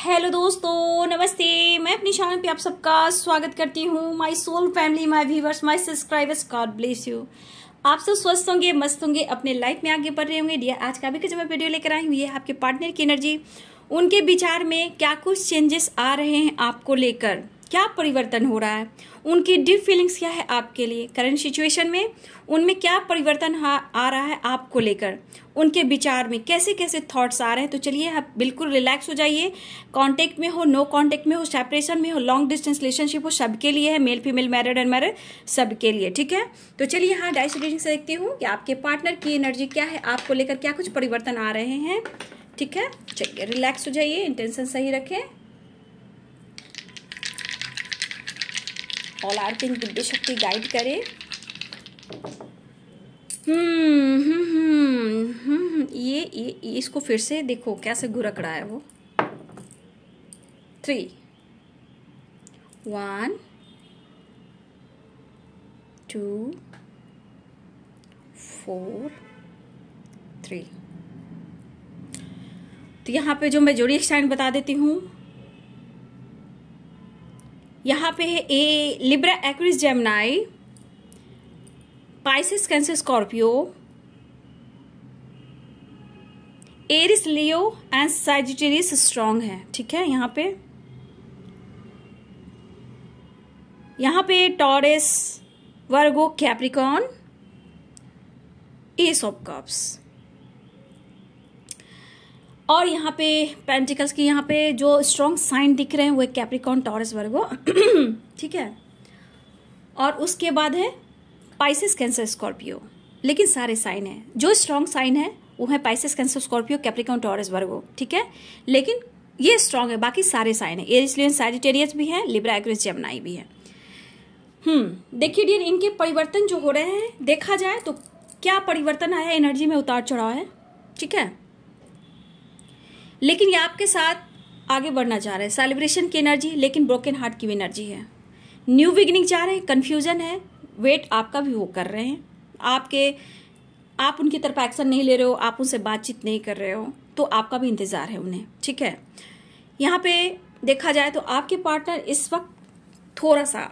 hello दोस्तों नमस्ते मैं अपनी चैनल पे आप सबका स्वागत करती हूँ my soul family my viewers my subscribers God bless you आप सब स्वस्थ होंगे मस्त होंगे अपने लाइफ में आगे बढ़ रहे होंगे डियर आज का भी कुछ मैं वीडियो लेकर आई हूँ ये आपके पार्टनर की एनर्जी उनके विचार में क्या कुछ चेंजेस आ रहे हैं आपको लेकर क्या परिवर्तन हो रहा है उनकी डीप फीलिंग्स क्या है आपके लिए करंट सिचुएशन में उनमें क्या परिवर्तन आ रहा है आपको लेकर उनके विचार में कैसे कैसे थॉट्स आ रहे हैं तो चलिए आप बिल्कुल रिलैक्स हो जाइए कांटेक्ट में हो नो कांटेक्ट में हो सेपरेशन में हो लॉन्ग डिस्टेंस रिलेशनशिप हो सबके लिए है male female married and married सबके लिए ठीक है तो चलिए यहाँ डाइस रीडिंग से देखती हूँ कि आपके पार्टनर की एनर्जी क्या है आपको लेकर क्या कुछ परिवर्तन आ रहे हैं ठीक है चलिए रिलैक्स हो जाइए इंटेंशन सही रखें ऑल आर थिंग दिव्य शक्ति गाइड करे हम्म हम्म ये ये इसको फिर से देखो कैसे घुरक रहा है वो three one two four three तो यहाँ पे जो मैं जोड़ी साइन बता देती हूँ यहाँ पे है a Libra Aquarius Gemini Pisces Cancer Scorpio Aries Leo and Sagittarius strong है ठीक है यहाँ पे यहाँ पे Taurus Virgo Capricorn ace of cups और यहाँ पे पेंटिकल्स की यहाँ पे जो स्ट्रॉन्ग साइन दिख रहे हैं वो कैप्रिकॉन टॉरस वर्गो ठीक है और उसके बाद है पाइसिस कैंसर स्कॉर्पियो लेकिन सारे साइन है जो स्ट्रॉन्ग साइन है वो है Pisces Cancer Scorpio Capricorn Taurus Virgo ठीक है लेकिन ये स्ट्रांग है बाकी सारे साइन है इसलिए सैजिटेरियस भी है लिब्रा एग्रेस जेमनाई भी है हम्म देखिए डियर इनके परिवर्तन जो हो रहे हैं देखा जाए तो क्या परिवर्तन आया एनर्जी में उतार चढ़ाव है ठीक है लेकिन ये आपके साथ आगे बढ़ना चाह रहे हैं सेलिब्रेशन की एनर्जी लेकिन ब्रोकन हार्ट की भी एनर्जी है न्यू बिगिनिंग चाह रहे हैं कन्फ्यूजन है वेट आपका भी वो कर रहे हैं आपके आप उनकी तरफ एक्शन नहीं ले रहे हो आप उनसे बातचीत नहीं कर रहे हो तो आपका भी इंतज़ार है उन्हें ठीक है यहाँ पे देखा जाए तो आपके पार्टनर इस वक्त थोड़ा सा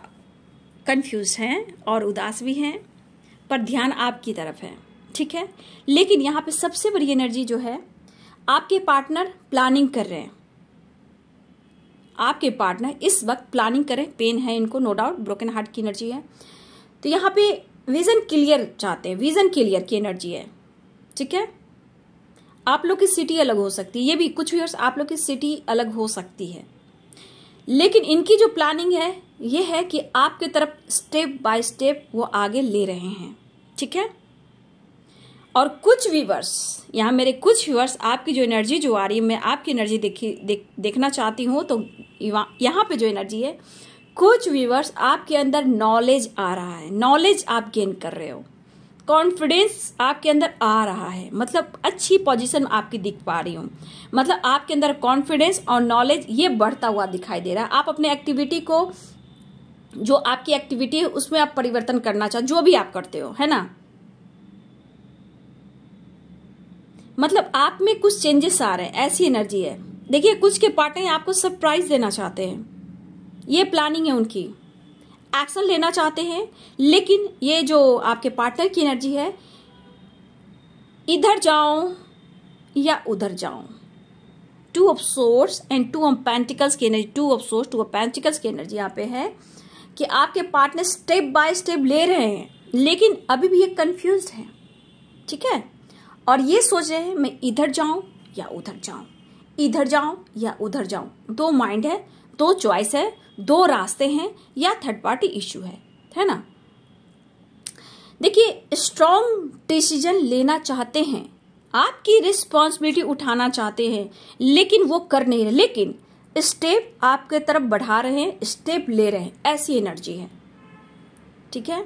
कंफ्यूज हैं और उदास भी हैं पर ध्यान आपकी तरफ है ठीक है लेकिन यहाँ पे सबसे बड़ी एनर्जी जो है आपके पार्टनर प्लानिंग कर रहे हैं आपके पार्टनर इस वक्त प्लानिंग कर रहे हैं पेन है इनको नो डाउट ब्रोकन हार्ट की एनर्जी है तो यहां पे विजन क्लियर चाहते हैं विजन क्लियर की एनर्जी है ठीक है आप लोग की सिटी अलग हो सकती है ये भी कुछ व्यूअर्स आप लोग की सिटी अलग हो सकती है लेकिन इनकी जो प्लानिंग है ये है कि आपके तरफ स्टेप बाय स्टेप वो आगे ले रहे हैं ठीक है और कुछ व्यूवर्स यहाँ मेरे कुछ व्यूवर्स आपकी जो एनर्जी जो आ रही है मैं आपकी एनर्जी देखी दे, देखना चाहती हूँ तो यहाँ पे जो एनर्जी है कुछ व्यूवर्स आपके अंदर नॉलेज आ रहा है नॉलेज आप गेन कर रहे हो कॉन्फिडेंस आपके अंदर आ रहा है मतलब अच्छी पोजीशन आपकी दिख पा रही हूँ मतलब आपके अंदर कॉन्फिडेंस और नॉलेज ये बढ़ता हुआ दिखाई दे रहा है आप अपने एक्टिविटी को जो आपकी एक्टिविटी है उसमें आप परिवर्तन करना चाहो जो भी आप करते हो है ना मतलब आप में कुछ चेंजेस आ रहे हैं ऐसी एनर्जी है देखिए कुछ के पार्टनर आपको सरप्राइज देना चाहते हैं ये प्लानिंग है उनकी एक्शन लेना चाहते हैं लेकिन ये जो आपके पार्टनर की एनर्जी है इधर जाओ या उधर जाओ two of swords and two of pentacles की energy two of swords two of pentacles की एनर्जी यहाँ पे है कि आपके पार्टनर स्टेप बाय स्टेप ले रहे हैं लेकिन अभी भी ये कन्फ्यूज हैं ठीक है और ये सोच रहे हैं मैं इधर जाऊं या उधर जाऊं इधर जाऊं या उधर जाऊं दो माइंड है दो चॉइस है दो रास्ते हैं या थर्ड पार्टी इश्यू है है ना देखिए स्ट्रॉन्ग डिसीजन लेना चाहते हैं आपकी रिस्पॉन्सिबिलिटी उठाना चाहते हैं लेकिन वो कर नहीं रहे लेकिन स्टेप आपके तरफ बढ़ा रहे हैं स्टेप ले रहे हैं ऐसी एनर्जी है ठीक है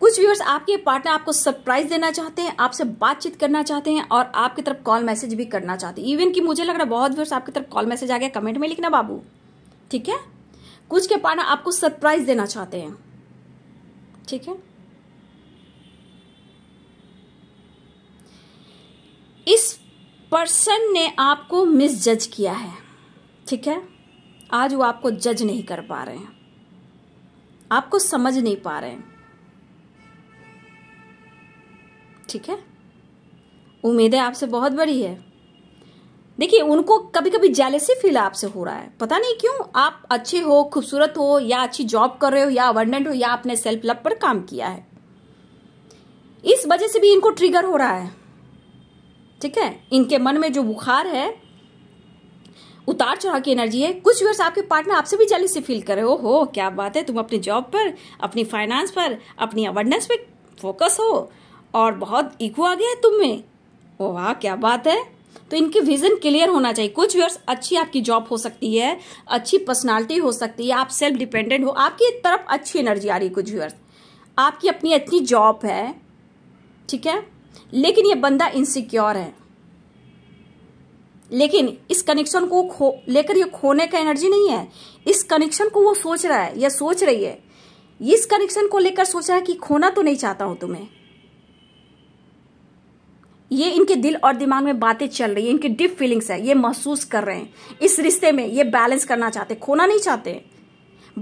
कुछ व्यूअर्स आपके पार्टनर आपको सरप्राइज देना चाहते हैं आपसे बातचीत करना चाहते हैं और आपकी तरफ कॉल मैसेज भी करना चाहते हैं इवन कि मुझे लग रहा है बहुत व्यूअर्स आपकी तरफ कॉल मैसेज आ गया कमेंट में लिखना बाबू ठीक है कुछ के पार्टनर आपको सरप्राइज देना चाहते हैं ठीक है इस पर्सन ने आपको मिसजज किया है ठीक है आज वो आपको जज नहीं कर पा रहे हैं आपको समझ नहीं पा रहे हैं ठीक है उम्मीदें आपसे बहुत बड़ी है देखिए उनको कभी कभी जेलेसी फील आपसे हो रहा है पता नहीं क्यों आप अच्छे हो खूबसूरत हो या अच्छी जॉब कर रहे हो या अवर्डेंट हो या आपने सेल्फ लव पर काम किया है इस वजह से भी इनको ट्रिगर हो रहा है ठीक है इनके मन में जो बुखार है उतार चढ़ाव की एनर्जी है कुछ व्यूअर्स आपके पार्टनर आपसे भी जल्दी से फील कर रहे हो हो क्या बात है तुम अपने जॉब पर अपनी फाइनेंस पर अपनी अवेयरनेस पे फोकस हो और बहुत इको आ गया है तुम में ओ वाह क्या बात है तो इनके विजन क्लियर होना चाहिए कुछ व्यर्स अच्छी आपकी जॉब हो सकती है अच्छी पर्सनालिटी हो सकती है आप सेल्फ डिपेंडेंट हो आपकी तरफ अच्छी एनर्जी आ रही है कुछ व्यर्स आपकी अपनी अच्छी जॉब है ठीक है लेकिन ये बंदा इनसिक्योर है लेकिन इस कनेक्शन को खो लेकर ये खोने का एनर्जी नहीं है इस कनेक्शन को वो सोच रहा है या सोच रही है इस कनेक्शन को लेकर सोच रहा है कि खोना तो नहीं चाहता हूं तुम्हें ये इनके दिल और दिमाग में बातें चल रही है इनकी डीप फीलिंग्स है ये महसूस कर रहे हैं इस रिश्ते में ये बैलेंस करना चाहते खोना नहीं चाहते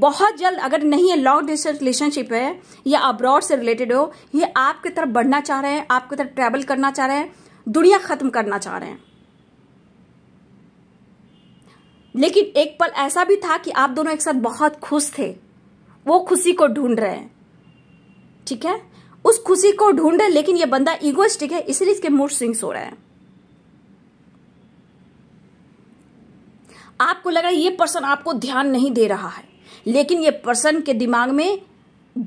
बहुत जल्द अगर नहीं है लॉन्ग डिस्टेंस रिलेशनशिप है या अब्रॉड से रिलेटेड हो ये आपकी तरफ बढ़ना चाह रहे हैं आपकी तरफ ट्रेवल करना चाह रहे हैं दुनिया खत्म करना चाह रहे हैं लेकिन एक पल ऐसा भी था कि आप दोनों एक साथ बहुत खुश थे वो खुशी को ढूंढ रहे हैं ठीक है उस खुशी को ढूंढे लेकिन ये बंदा इगोस्टिक है इसलिए इसके मूड स्विंग्स हो रहे हैं आपको लग रहा है ये पर्सन आपको ध्यान नहीं दे रहा है लेकिन ये पर्सन के दिमाग में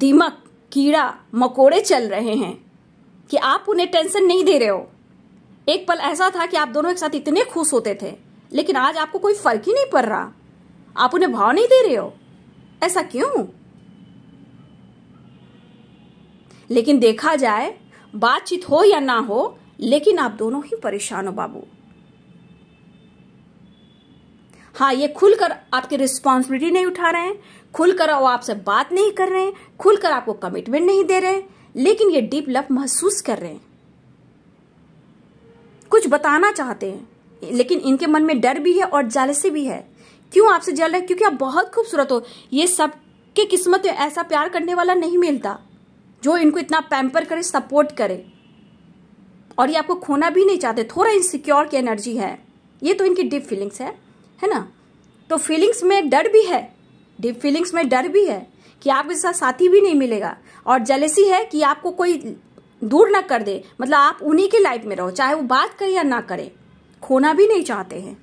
दिमक कीड़ा मकोड़े चल रहे हैं कि आप उन्हें टेंशन नहीं दे रहे हो एक पल ऐसा था कि आप दोनों एक साथ इतने खुश होते थे लेकिन आज आपको कोई फर्क ही नहीं पड़ रहा आप उन्हें भाव नहीं दे रहे हो ऐसा क्यों लेकिन देखा जाए बातचीत हो या ना हो लेकिन आप दोनों ही परेशान हो बाबू हाँ ये खुलकर आपकी रिस्पॉन्सिबिलिटी नहीं उठा रहे हैं खुलकर वो आपसे बात नहीं कर रहे हैं खुलकर आपको कमिटमेंट नहीं दे रहे लेकिन ये डीप लव महसूस कर रहे हैं कुछ बताना चाहते हैं लेकिन इनके मन में डर भी है और जालसी भी है क्यों आपसे जल रहे क्योंकि आप बहुत खूबसूरत हो ये सबके किस्मत में ऐसा प्यार करने वाला नहीं मिलता जो इनको इतना पैम्पर करे सपोर्ट करे और ये आपको खोना भी नहीं चाहते थोड़ा इनसिक्योर की एनर्जी है ये तो इनकी डीप फीलिंग्स है है ना तो फीलिंग्स में डर भी है डीप फीलिंग्स में डर भी है कि आपके साथ साथी भी नहीं मिलेगा और जलेसी है कि आपको कोई दूर ना कर दे मतलब आप उन्हीं की लाइफ में रहो चाहे वो बात करे या ना करें खोना भी नहीं चाहते हैं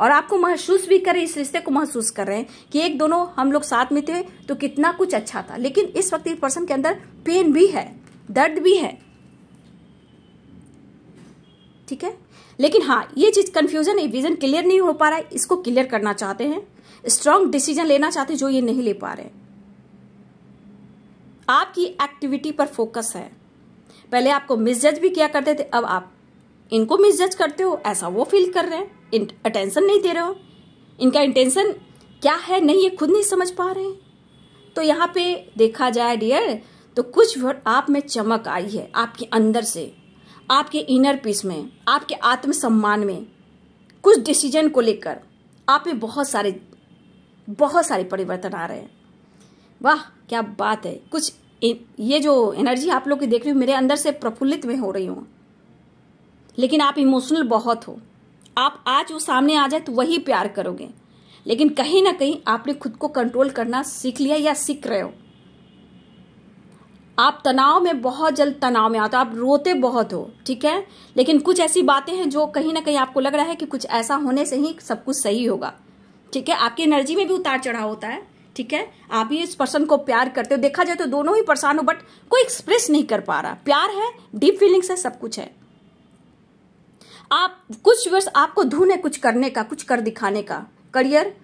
और आपको महसूस भी करें इस रिश्ते को महसूस कर रहे हैं कि एक दोनों हम लोग साथ में थे तो कितना कुछ अच्छा था लेकिन इस वक्त इस पर्सन के अंदर पेन भी है दर्द भी है ठीक है लेकिन हाँ ये चीज कंफ्यूजन है विजन क्लियर नहीं हो पा रहा है इसको क्लियर करना चाहते हैं स्ट्रांग डिसीजन लेना चाहते हैं जो ये नहीं ले पा रहे आपकी एक्टिविटी पर फोकस है पहले आपको मिसजज भी किया करते थे अब आप इनको मिसजज करते हो ऐसा वो फील कर रहे हैं अटेंशन नहीं दे रहे हो इनका इंटेंशन क्या है नहीं ये खुद नहीं समझ पा रहे तो यहाँ पे देखा जाए डियर तो कुछ आप में चमक आई है आपके अंदर से आपके इनर पीस में आपके आत्मसम्मान में कुछ डिसीजन को लेकर आप में बहुत सारे बहुत सारे परिवर्तन आ रहे हैं वाह क्या बात है कुछ ये जो एनर्जी आप लोग की देख रही हूँ मेरे अंदर से प्रफुल्लित में हो रही हूँ लेकिन आप इमोशनल बहुत हो आप आज वो सामने आ जाए तो वही प्यार करोगे लेकिन कहीं ना कहीं आपने खुद को कंट्रोल करना सीख लिया या सीख रहे हो आप तनाव में बहुत जल्द तनाव में आते हो आप रोते बहुत हो ठीक है लेकिन कुछ ऐसी बातें हैं जो कहीं ना कहीं आपको लग रहा है कि कुछ ऐसा होने से ही सब कुछ सही होगा ठीक है आपकी एनर्जी में भी उतार चढ़ाव होता है ठीक है आप ही इस पर्सन को प्यार करते हो देखा जाए तो दोनों ही परेशान हो बट कोई एक्सप्रेस नहीं कर पा रहा प्यार है डीप फीलिंग्स है सब कुछ है आप कुछ वर्ष आपको धुन है कुछ करने का कुछ कर दिखाने का करियर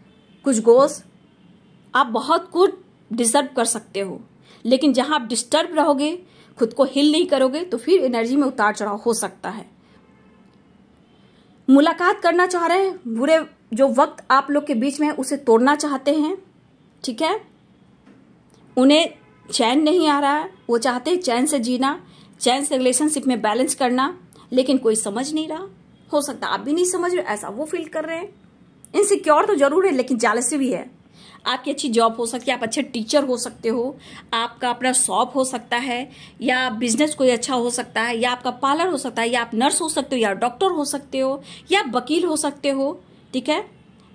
कुछ गोल्स आप बहुत कुछ डिजर्व कर सकते हो लेकिन जहां आप डिस्टर्ब रहोगे खुद को हिल नहीं करोगे तो फिर एनर्जी में उतार चढ़ाव हो सकता है मुलाकात करना चाह रहे हैं बुरे जो वक्त आप लोग के बीच में है उसे तोड़ना चाहते हैं ठीक है उन्हें चैन नहीं आ रहा है वो चाहते हैं चैन से जीना चैन से रिलेशनशिप में बैलेंस करना लेकिन कोई समझ नहीं रहा हो सकता आप भी नहीं समझ रहे ऐसा वो फील कर रहे हैं इनसिक्योर तो जरूर है लेकिन जालसी भी है आपकी अच्छी जॉब हो सकती है आप अच्छे टीचर हो सकते हो आपका अपना शॉप हो सकता है या बिजनेस कोई अच्छा हो सकता है या आपका पार्लर हो सकता है या आप नर्स हो सकते हो या डॉक्टर हो सकते हो या वकील हो सकते हो ठीक है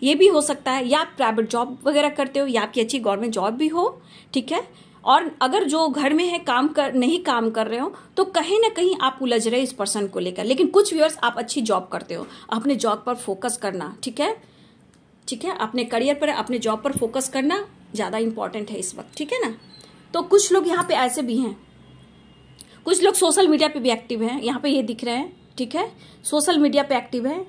ये भी हो सकता है या आप प्राइवेट जॉब वगैरह करते हो या आपकी अच्छी गवर्नमेंट जॉब भी हो ठीक है और अगर जो घर में है काम कर नहीं काम कर रहे हो तो कहीं ना कहीं आप उलझ रहे इस पर्सन को लेकर लेकिन कुछ व्यूअर्स आप अच्छी जॉब करते हो अपने जॉब पर फोकस करना ठीक है ठीक है अपने करियर पर अपने जॉब पर फोकस करना ज़्यादा इंपॉर्टेंट है इस वक्त ठीक है ना तो कुछ लोग यहाँ पे ऐसे भी हैं कुछ लोग सोशल मीडिया पे भी एक्टिव हैं यहाँ पे ये दिख रहे हैं ठीक है सोशल मीडिया पे एक्टिव है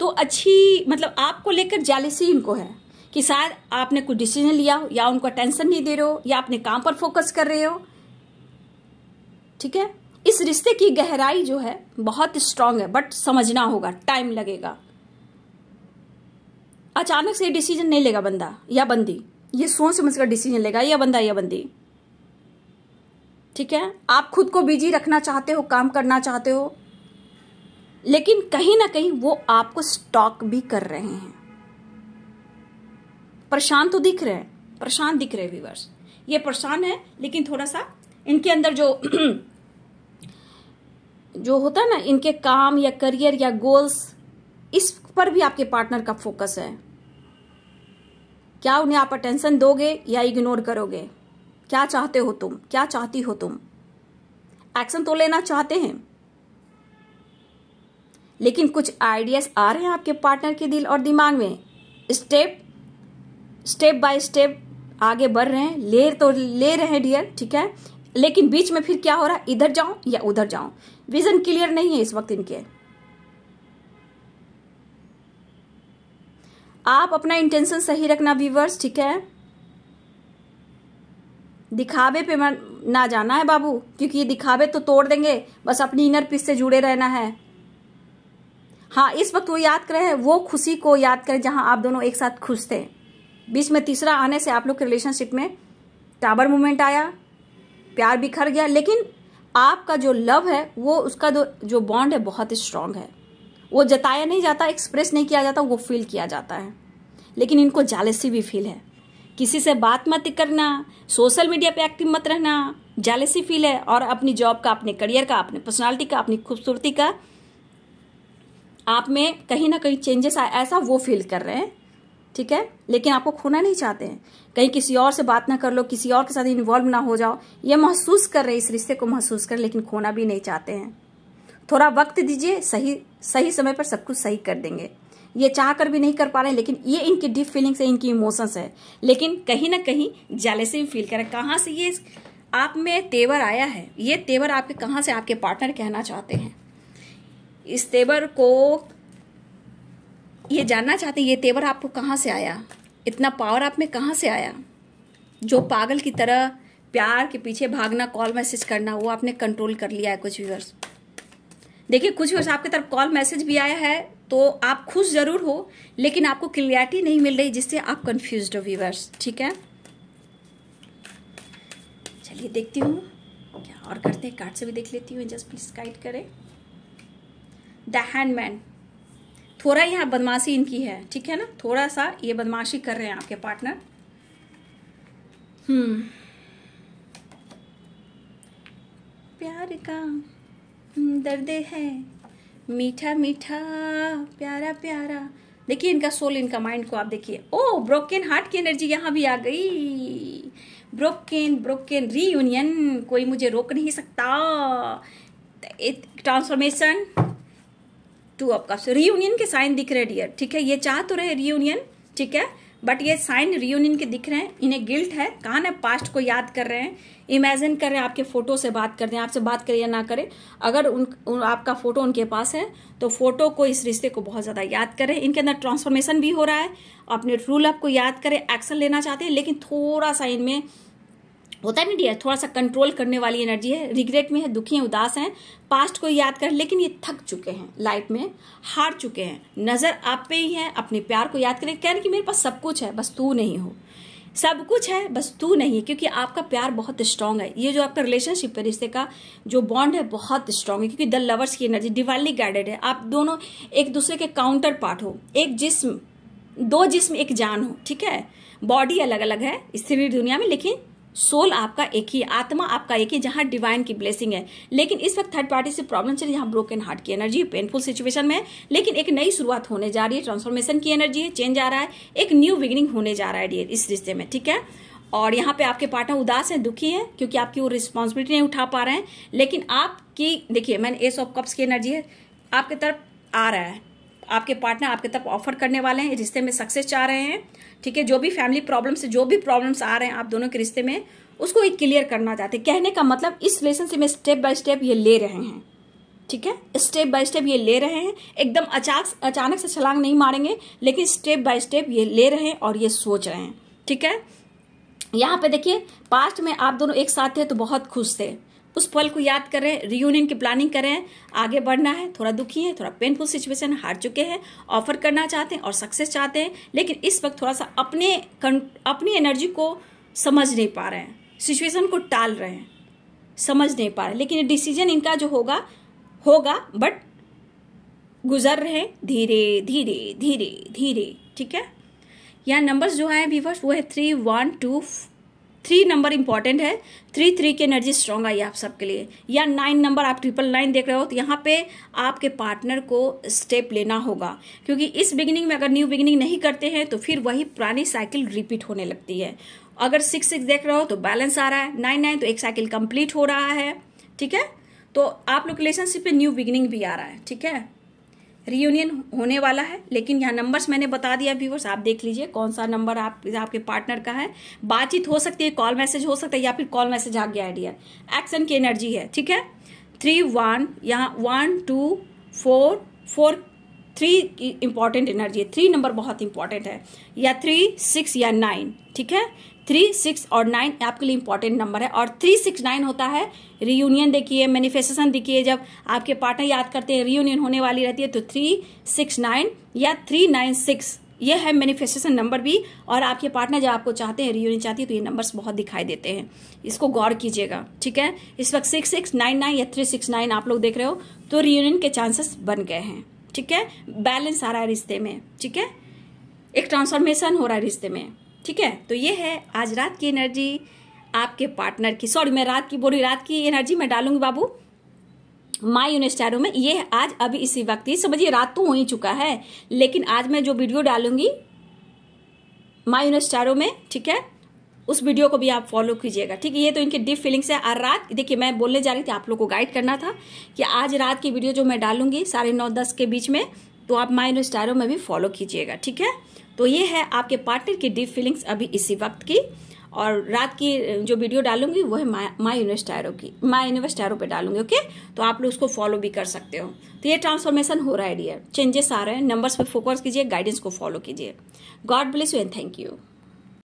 तो अच्छी मतलब आपको लेकर जालिसी इनको है कि शायद आपने कुछ डिसीजन लिया हो या उनको टेंशन नहीं दे रहे हो या अपने काम पर फोकस कर रहे हो ठीक है इस रिश्ते की गहराई जो है बहुत स्ट्रांग है बट समझना होगा टाइम लगेगा अचानक से डिसीजन नहीं लेगा बंदा या बंदी ये सोच समझ कर डिसीजन लेगा या बंदा या बंदी ठीक है आप खुद को बिजी रखना चाहते हो काम करना चाहते हो लेकिन कहीं ना कहीं वो आपको स्टॉक भी कर रहे हैं परेशान तो दिख रहे हैं परेशान दिख रहे व्यूवर्स ये परेशान है लेकिन थोड़ा सा इनके अंदर जो जो होता है ना इनके काम या करियर या गोल्स इस पर भी आपके पार्टनर का फोकस है क्या उन्हें आप अटेंशन दोगे या इग्नोर करोगे क्या चाहते हो तुम क्या चाहती हो तुम एक्शन तो लेना चाहते हैं लेकिन कुछ आइडियाज आ रहे हैं आपके पार्टनर के दिल और दिमाग में स्टेप स्टेप बाय स्टेप आगे बढ़ रहे हैं ले तो ले रहे हैं डियर ठीक है लेकिन बीच में फिर क्या हो रहा है इधर जाऊं या उधर जाऊं विजन क्लियर नहीं है इस वक्त इनके आप अपना इंटेंशन सही रखना व्यूवर्स ठीक है दिखावे पे ना जाना है बाबू क्योंकि ये दिखावे तो तोड़ देंगे बस अपनी इनर पीस से जुड़े रहना है हाँ इस वक्त वो याद करें वो खुशी को याद करें जहाँ आप दोनों एक साथ खुश थे बीच में तीसरा आने से आप लोग के रिलेशनशिप में टावर मूवमेंट आया प्यार बिखर गया लेकिन आपका जो लव है वो उसका जो जो बॉन्ड है बहुत स्ट्रांग है वो जताया नहीं जाता एक्सप्रेस नहीं किया जाता वो फील किया जाता है लेकिन इनको जालसी भी फील है किसी से बात मत करना सोशल मीडिया पे एक्टिव मत रहना जालसी फील है और अपनी जॉब का अपने करियर का अपने पर्सनालिटी का अपनी खूबसूरती का आप में कहीं ना कहीं चेंजेस आए ऐसा वो फील कर रहे हैं ठीक है लेकिन आपको खोना नहीं चाहते हैं कहीं किसी और से बात ना कर लो किसी और के साथ इन्वॉल्व ना हो जाओ ये महसूस कर रहे इस रिश्ते को महसूस कर लेकिन खोना भी नहीं चाहते हैं थोड़ा वक्त दीजिए सही सही समय पर सब कुछ सही कर देंगे ये चाह कर भी नहीं कर पा रहे लेकिन ये इनकी डीप फीलिंग्स है इनकी इमोशंस है लेकिन कहीं ना कहीं जाले से भी फील कर रहे कहाँ से ये आप में तेवर आया है ये तेवर आपके कहाँ से आपके पार्टनर कहना चाहते हैं इस तेवर को ये जानना चाहते हैं ये तेवर आपको कहाँ से आया इतना पावर आप में कहाँ से आया जो पागल की तरह प्यार के पीछे भागना कॉल मैसेज करना वो आपने कंट्रोल कर लिया है कुछ व्यूअर्स देखिए कुछ व्यूअर्स आपकी तरफ कॉल मैसेज भी आया है तो आप खुश ज़रूर हो लेकिन आपको क्लियरिटी नहीं मिल रही जिससे आप कंफ्यूज हो व्यूअर्स ठीक है चलिए देखती हूँ क्या और करते हैं कार्ड से भी देख लेती हूँ जस्ट प्लीज़ गाइड करें द हैंडमैन थोड़ा यहाँ बदमाशी इनकी है ठीक है ना थोड़ा सा ये बदमाशी कर रहे हैं आपके पार्टनर हम्म प्यार का दर्द है मीठा मीठा प्यारा प्यारा देखिए इनका सोल इनका माइंड को आप देखिए ओ ब्रोकन हार्ट की एनर्जी यहाँ भी आ गई ब्रोकन ब्रोकन रीयूनियन कोई मुझे रोक नहीं सकता transformation two of cups reunion के साइन दिख रहे डियर ठीक है ये चाह तो रहे रीयूनियन ठीक है बट ये साइन रियूनियन के दिख रहे हैं इन्हें गिल्ट है कहा ना पास्ट को याद कर रहे हैं इमेजिन कर रहे हैं आपके फोटो से बात कर दें आपसे बात करें या ना करें अगर उन, उन आपका फोटो उनके पास है तो फोटो को इस रिश्ते को बहुत ज़्यादा याद करें इनके अंदर ट्रांसफॉर्मेशन भी हो रहा है अपने रूल अप को याद करें एक्शन लेना चाहते हैं लेकिन थोड़ा सा इनमें होता है नहीं डियर थोड़ा सा कंट्रोल करने वाली एनर्जी है रिग्रेट में है दुखी है उदास हैं पास्ट को याद कर लेकिन ये थक चुके हैं लाइफ में हार चुके हैं नज़र आप पे ही है अपने प्यार को याद करें कह रहे कि मेरे पास सब कुछ है बस तू नहीं हो सब कुछ है बस तू नहीं है क्योंकि आपका प्यार बहुत स्ट्रांग है ये जो आपका रिलेशनशिप है रिश्ते का जो बॉन्ड है बहुत स्ट्रांग है क्योंकि द लवर्स की एनर्जी डिवाइनली गाइडेड है आप दोनों एक दूसरे के काउंटर पार्ट हो एक जिस्म दो जिस्म एक जान हो ठीक है बॉडी अलग अलग है स्त्री दुनिया में लेकिन सोल आपका एक ही आत्मा आपका एक ही जहां डिवाइन की ब्लेसिंग है लेकिन इस वक्त थर्ड पार्टी से प्रॉब्लम चल रही है ब्रोकन हार्ट की एनर्जी पेनफुल सिचुएशन में लेकिन एक नई शुरुआत होने जा रही है ट्रांसफॉर्मेशन की एनर्जी है चेंज आ रहा है एक न्यू बिगिनिंग होने जा रहा है डियर इस रिश्ते में ठीक है और यहाँ पे आपके पार्टनर उदास हैं दुखी हैं क्योंकि आपकी वो रिस्पॉन्सिबिलिटी नहीं उठा पा रहे हैं लेकिन आपकी देखिए मैंने एस ऑफ कप्स की एनर्जी है आपके तरफ आ रहा है आपके पार्टनर आपके तरफ ऑफर करने वाले हैं रिश्ते में सक्सेस चाह रहे हैं ठीक है जो भी फैमिली प्रॉब्लम से जो भी प्रॉब्लम्स आ रहे हैं आप दोनों के रिश्ते में उसको एक क्लियर करना चाहते हैं कहने का मतलब इस रिलेशनशिप में स्टेप बाय स्टेप ये ले रहे हैं ठीक है स्टेप बाय स्टेप ये ले रहे हैं एकदम अचानक अचानक से छलांग नहीं मारेंगे लेकिन स्टेप बाय स्टेप ये ले रहे हैं और ये सोच रहे हैं ठीक है यहाँ पे देखिए पास्ट में आप दोनों एक साथ थे तो बहुत खुश थे उस पल को याद करें रियूनियन की प्लानिंग करें आगे बढ़ना है थोड़ा दुखी है थोड़ा पेनफुल सिचुएशन हार चुके हैं ऑफर करना चाहते हैं और सक्सेस चाहते हैं लेकिन इस वक्त थोड़ा सा अपने अपनी एनर्जी को समझ नहीं पा रहे हैं सिचुएशन को टाल रहे हैं समझ नहीं पा रहे लेकिन ये डिसीजन इनका जो होगा होगा बट गुजर रहे धीरे धीरे धीरे धीरे ठीक है यहाँ नंबर्स जो हैं वीवर्स वो है three one two three number important है थ्री थ्री की एनर्जी स्ट्रांग आई आप सबके लिए या नाइन नंबर आप ट्रिपल नाइन देख रहे हो तो यहाँ पे आपके पार्टनर को स्टेप लेना होगा क्योंकि इस बिगिनिंग में अगर न्यू बिगिनिंग नहीं करते हैं तो फिर वही पुरानी साइकिल रिपीट होने लगती है अगर सिक्स सिक्स देख रहे हो तो बैलेंस आ रहा है नाइन नाइन तो एक साइकिल कंप्लीट हो रहा है ठीक है तो आप लोग रिलेशनशिप में न्यू बिगिनिंग भी आ रहा है ठीक है रीयूनियन होने वाला है लेकिन यहाँ नंबर्स मैंने बता दिया व्यूवर्स आप देख लीजिए कौन सा नंबर आप आपके पार्टनर का है बातचीत हो सकती है कॉल मैसेज हो सकता है या फिर कॉल मैसेज आ गया आइडिया एक्शन की एनर्जी है ठीक है थ्री वन यहाँ one two four four three important energy है थ्री नंबर बहुत इंपॉर्टेंट है या थ्री सिक्स या नाइन ठीक है थ्री सिक्स और नाइन आपके लिए इंपॉर्टेंट नंबर है और थ्री सिक्स नाइन होता है रियूनियन देखिए मैनिफेस्टेशन देखिए जब आपके पार्टनर याद करते हैं रियूनियन होने वाली रहती है तो थ्री सिक्स नाइन या थ्री नाइन सिक्स ये है मैनिफेस्टेशन नंबर भी और आपके पार्टनर जब आपको चाहते हैं रियूनियन चाहती है तो ये नंबर्स बहुत दिखाई देते हैं इसको गौर कीजिएगा ठीक है इस वक्त सिक्स सिक्स नाइन नाइन या थ्री सिक्स नाइन आप लोग देख रहे हो तो रियूनियन के चांसेस बन गए हैं ठीक है बैलेंस आ रहा है रिश्ते में ठीक है एक ट्रांसफॉर्मेशन हो रहा है रिश्ते में ठीक है तो ये है आज रात की एनर्जी आपके पार्टनर की सॉरी मैं रात की बोली रात की एनर्जी मैं डालूंगी बाबू माई यूनिस्टारो में ये आज अभी इसी वक्त ही समझिए रात तो हो ही चुका है लेकिन आज मैं जो वीडियो डालूंगी माई यूनिस्टारो में ठीक है उस वीडियो को भी आप फॉलो कीजिएगा ठीक है ये तो इनके डीप फीलिंग्स है और रात देखिए मैं बोलने जा रही थी आप लोग को गाइड करना था कि आज रात की वीडियो जो मैं डालूंगी साढ़े नौ दस के बीच में तो आप माई स्टारों में भी फॉलो कीजिएगा ठीक है तो ये है आपके पार्टनर की डीप फीलिंग्स अभी इसी वक्त की और रात की जो वीडियो डालूंगी वो है माई माई यूनिवर्स टैरो की माई यूनिवर्स टैरो पे डालूंगी ओके तो आप लोग उसको फॉलो भी कर सकते हो तो ये ट्रांसफॉर्मेशन हो रहा है डियर चेंजेस आ रहे हैं नंबर्स पे फोकस कीजिए गाइडेंस को फॉलो कीजिए God bless you and thank you